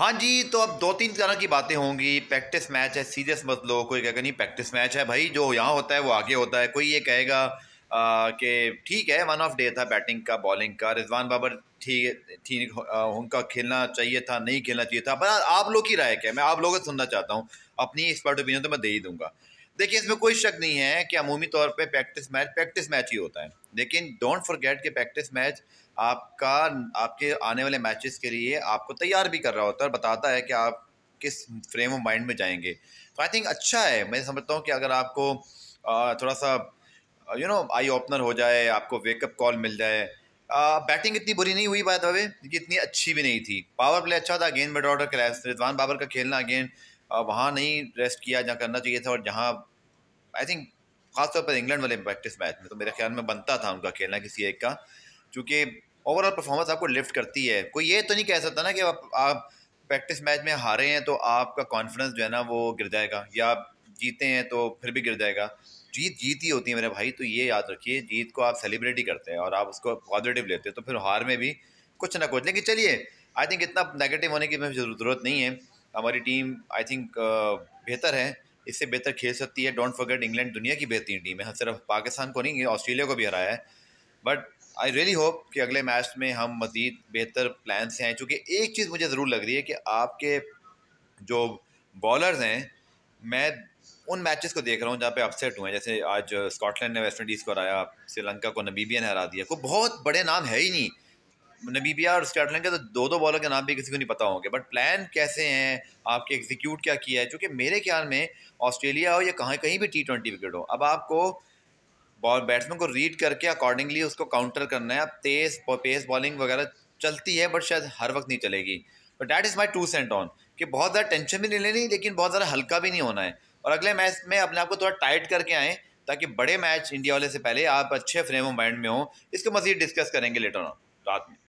हाँ जी तो अब दो तीन तरह की बातें होंगी प्रैक्टिस मैच है सीरियस मत लो कोई कहेगा नहीं प्रैक्टिस मैच है भाई जो यहाँ होता है वो आगे होता है कोई ये कहेगा कि ठीक है वन ऑफ डे था बैटिंग का बॉलिंग का रिजवान बाबर ठीक ठीक उनका खेलना चाहिए था नहीं खेलना चाहिए था पर आप लोग की राय क्या है मैं आप लोगों से सुनना चाहता हूँ अपनी एक्सपर्ट ओपिनियन तो मैं दे ही दूंगा देखिए इसमें कोई शक नहीं है कि अमूमी तौर पर प्रैक्टिस मैच प्रैक्टिस मैच ही होता है लेकिन डोंट फॉरगेट कि प्रैक्टिस मैच आपका आपके आने वाले मैचेस के लिए आपको तैयार भी कर रहा होता है और बताता है कि आप किस फ्रेम ऑफ माइंड में जाएंगे तो आई थिंक अच्छा है मैं समझता हूँ कि अगर आपको थोड़ा सा यू नो आई ओपनर हो जाए आपको वेकअप कॉल मिल जाए बैटिंग इतनी बुरी नहीं हुई बात अवे क्योंकि इतनी अच्छी भी नहीं थी पावर प्ले अच्छा था again mid order crash Rizwan Babar का खेलना अगेन वहाँ नहीं रेस्ट किया जहाँ करना चाहिए था और जहाँ आई थिंक खासतौर पर इंग्लैंड वाले प्रैक्टिस मैच में तो मेरे ख्याल में बनता था उनका खेलना किसी एक का चूँकि ओवरऑल परफॉर्मेंस आपको लिफ्ट करती है कोई ये तो नहीं कह सकता ना कि आप आप प्रैक्टिस मैच में हारे हैं तो आपका कॉन्फिडेंस जो है ना वो गिर जाएगा या आप जीते हैं तो फिर भी गिर जाएगा जीत जीत ही होती है मेरे भाई तो ये याद रखिए जीत को आप सेलिब्रेट ही करते हैं और आप उसको पॉजिटिव लेते हैं तो फिर हार में भी कुछ ना कुछ लेकिन चलिए आई थिंक इतना नेगेटिव होने की ज़रूरत नहीं है हमारी टीम आई थिंक बेहतर है इससे बेहतर खेल सकती है डोंट फॉरगेट इंग्लैंड दुनिया की बेहतरीन टीम है सिर्फ पाकिस्तान को नहीं ऑस्ट्रेलिया को भी हराया है बट आई रियली होप कि अगले मैच में हम मज़ीद बेहतर प्लान से हैं चूँकि एक चीज़ मुझे ज़रूर लग रही है कि आपके जो बॉलर्स हैं मैं उन मैचेस को देख रहा हूँ जहाँ पे अपसेट हुए हैं जैसे आज स्कॉटलैंड ने वेस्ट इंडीज़ को हराया श्रीलंका को नबीबिया ने हरा दिया कोई बहुत बड़े नाम है ही नहीं नबीबिया और स्टार्टलैंड के तो दो दो बॉलर के नाम भी किसी को नहीं पता होंगे बट प्लान कैसे हैं आपके एग्जीक्यूट क्या किया है चूँकि मेरे ख्याल में ऑस्ट्रेलिया हो या कहाँ कहीं भी टी ट्वेंटी विकेट हो अब आपको बॉल बैट्समैन को रीड करके अकॉर्डिंगली उसको काउंटर करना है अब तेज़ पेस बॉलिंग वगैरह चलती है बट शायद हर वक्त नहीं चलेगी तो that is my two cent on कि बहुत ज़्यादा टेंशन भी नहीं लेनी लेकिन बहुत ज़्यादा हल्का भी नहीं होना है और अगले मैच में अपने आप को थोड़ा टाइट करके आएँ ताकि बड़े मैच इंडिया वाले से पहले आप अच्छे फ्रेम ऑफ माइंड में हों इसको मज़ीद डिस्कस करेंगे लेटर ऑन रात में